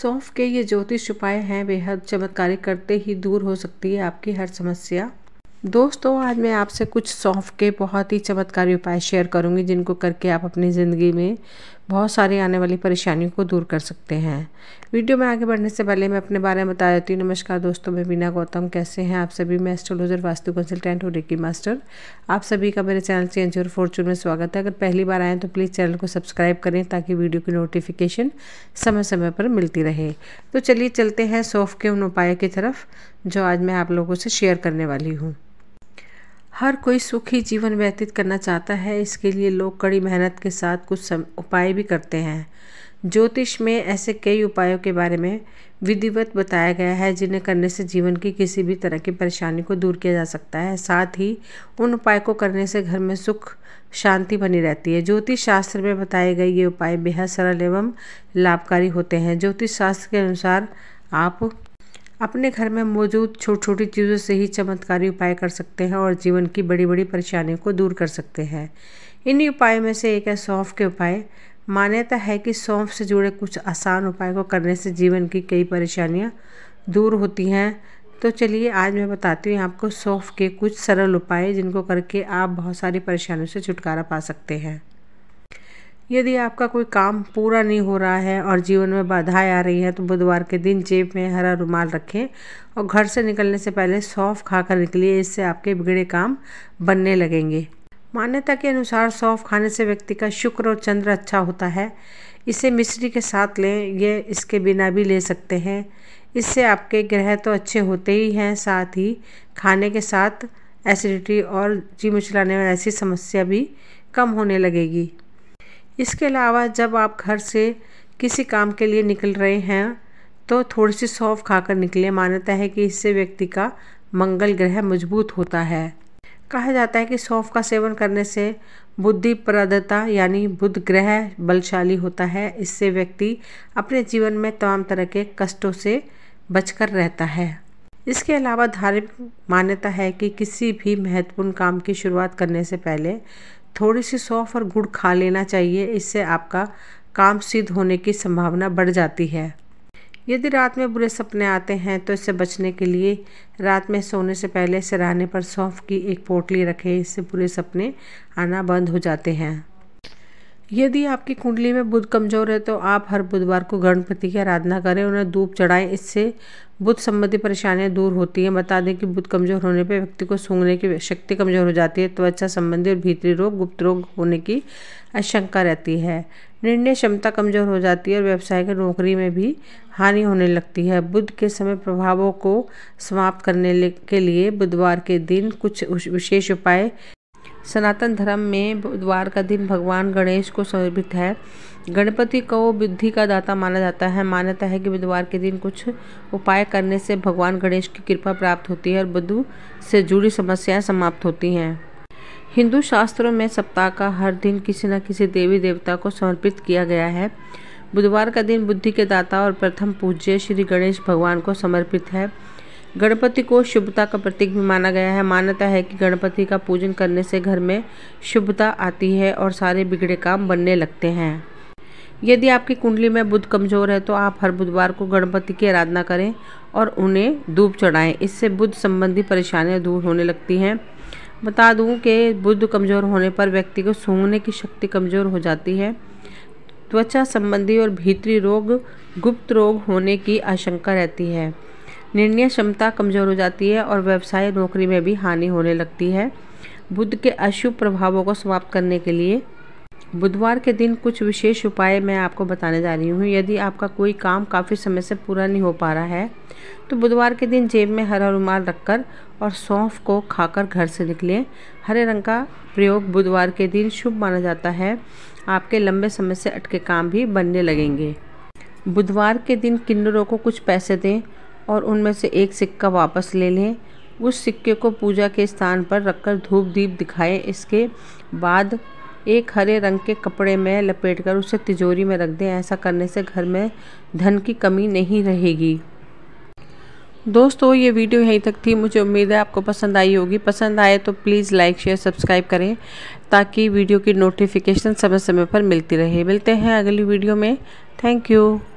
सौंफ के ये ज्योतिष उपाय हैं बेहद चमत्कारी करते ही दूर हो सकती है आपकी हर समस्या दोस्तों आज मैं आपसे कुछ सौंफ के बहुत ही चमत्कारी उपाय शेयर करूंगी जिनको करके आप अपनी ज़िंदगी में बहुत सारी आने वाली परेशानियों को दूर कर सकते हैं वीडियो में आगे बढ़ने से पहले मैं अपने बारे में बता देती हूँ नमस्कार दोस्तों मैं बीना गौतम कैसे हैं आप सभी मैं एस्ट्रोलॉजर वास्तु कंसल्टेंट हूँ रिकी मास्टर आप सभी का मेरे चैनल चेंज और फॉर्चून में स्वागत है अगर पहली बार आएँ तो प्लीज़ चैनल को सब्सक्राइब करें ताकि वीडियो की नोटिफिकेशन समय समय पर मिलती रहे तो चलिए चलते हैं सौफ के उन उपाय की तरफ जो आज मैं आप लोगों से शेयर करने वाली हूँ हर कोई सुखी जीवन व्यतीत करना चाहता है इसके लिए लोग कड़ी मेहनत के साथ कुछ सम, उपाय भी करते हैं ज्योतिष में ऐसे कई उपायों के बारे में विधिवत बताया गया है जिन्हें करने से जीवन की किसी भी तरह की परेशानी को दूर किया जा सकता है साथ ही उन उपाय को करने से घर में सुख शांति बनी रहती है ज्योतिष शास्त्र में बताए गए ये उपाय बेहद सरल एवं लाभकारी होते हैं ज्योतिष शास्त्र के अनुसार आप अपने घर में मौजूद छोटी छोटी चीज़ों से ही चमत्कारी उपाय कर सकते हैं और जीवन की बड़ी बड़ी परेशानियों को दूर कर सकते हैं इन्हीं उपायों में से एक है सौंफ के उपाय मान्यता है कि सौंफ से जुड़े कुछ आसान उपाय को करने से जीवन की कई परेशानियाँ दूर होती हैं तो चलिए आज मैं बताती हूँ आपको सौंफ के कुछ सरल उपाय जिनको करके आप बहुत सारी परेशानियों से छुटकारा पा सकते हैं यदि आपका कोई काम पूरा नहीं हो रहा है और जीवन में बाधाएं आ रही हैं तो बुधवार के दिन जेब में हरा रुमाल रखें और घर से निकलने से पहले सौंफ खाकर निकलिए इससे आपके बिगड़े काम बनने लगेंगे मान्यता के अनुसार सौंफ खाने से व्यक्ति का शुक्र और चंद्र अच्छा होता है इसे मिश्री के साथ लें यह इसके बिना भी ले सकते हैं इससे आपके ग्रह तो अच्छे होते ही हैं साथ ही खाने के साथ एसिडिटी और जी मचलाने में ऐसी समस्या भी कम होने लगेगी इसके अलावा जब आप घर से किसी काम के लिए निकल रहे हैं तो थोड़ी सी सौंफ खाकर निकले मान्यता है कि इससे व्यक्ति का मंगल ग्रह मजबूत होता है कहा जाता है कि सौंफ का सेवन करने से बुद्धि प्रदता यानी बुद्ध ग्रह बलशाली होता है इससे व्यक्ति अपने जीवन में तमाम तरह के कष्टों से बचकर रहता है इसके अलावा धार्मिक मान्यता है कि किसी भी महत्वपूर्ण काम की शुरुआत करने से पहले थोड़ी सी सौंफ और गुड़ खा लेना चाहिए इससे आपका काम सिद्ध होने की संभावना बढ़ जाती है यदि रात में बुरे सपने आते हैं तो इससे बचने के लिए रात में सोने से पहले सराहने पर सौंफ की एक पोटली रखें इससे बुरे सपने आना बंद हो जाते हैं यदि आपकी कुंडली में बुध कमजोर है तो आप हर बुधवार को गणपति की आराधना करें उन्हें धूप चढ़ाएं इससे बुध संबंधी परेशानियां दूर होती हैं बता दें कि बुध कमजोर होने पर व्यक्ति को सूंघने की शक्ति कमजोर हो जाती है त्वचा संबंधी और भीतरी रोग गुप्त रोग होने की आशंका रहती है निर्णय क्षमता कमजोर हो जाती है और व्यवसाय की नौकरी में भी हानि होने लगती है बुध के समय प्रभावों को समाप्त करने के लिए बुधवार के दिन कुछ विशेष उपाय सनातन धर्म में बुधवार का दिन भगवान गणेश को समर्पित है गणपति को बुद्धि का दाता माना जाता है मान्यता है कि बुधवार के दिन कुछ उपाय करने से भगवान गणेश की कृपा प्राप्त होती है और बुद्ध से जुड़ी समस्याएं समाप्त होती हैं हिंदू शास्त्रों में सप्ताह का हर दिन किसी न किसी देवी देवता को समर्पित किया गया है बुधवार का दिन बुद्धि के दाता और प्रथम पूज्य श्री गणेश भगवान को समर्पित है गणपति को शुभता का प्रतीक भी माना गया है मान्यता है कि गणपति का पूजन करने से घर में शुभता आती है और सारे बिगड़े काम बनने लगते हैं यदि आपकी कुंडली में बुध कमज़ोर है तो आप हर बुधवार को गणपति की आराधना करें और उन्हें धूप चढ़ाएं इससे बुध संबंधी परेशानियां दूर होने लगती हैं बता दूं कि बुध कमज़ोर होने पर व्यक्ति को सूंघने की शक्ति कमज़ोर हो जाती है त्वचा संबंधी और भीतरी रोग गुप्त रोग होने की आशंका रहती है निर्णय क्षमता कमज़ोर हो जाती है और व्यवसाय नौकरी में भी हानि होने लगती है बुध के अशुभ प्रभावों को समाप्त करने के लिए बुधवार के दिन कुछ विशेष उपाय मैं आपको बताने जा रही हूँ यदि आपका कोई काम काफ़ी समय से पूरा नहीं हो पा रहा है तो बुधवार के दिन जेब में हरा रुमाल रखकर और सौंफ को खाकर घर से निकलें हरे रंग का प्रयोग बुधवार के दिन शुभ माना जाता है आपके लंबे समय से अटके काम भी बनने लगेंगे बुधवार के दिन किन्नरों को कुछ पैसे दें और उनमें से एक सिक्का वापस ले लें उस सिक्के को पूजा के स्थान पर रखकर धूप दीप दिखाएं इसके बाद एक हरे रंग के कपड़े में लपेटकर उसे तिजोरी में रख दें ऐसा करने से घर में धन की कमी नहीं रहेगी दोस्तों ये वीडियो यहीं तक थी मुझे उम्मीद है आपको पसंद आई होगी पसंद आए तो प्लीज़ लाइक शेयर सब्सक्राइब करें ताकि वीडियो की नोटिफिकेशन समय समय पर मिलती रहे मिलते हैं अगली वीडियो में थैंक यू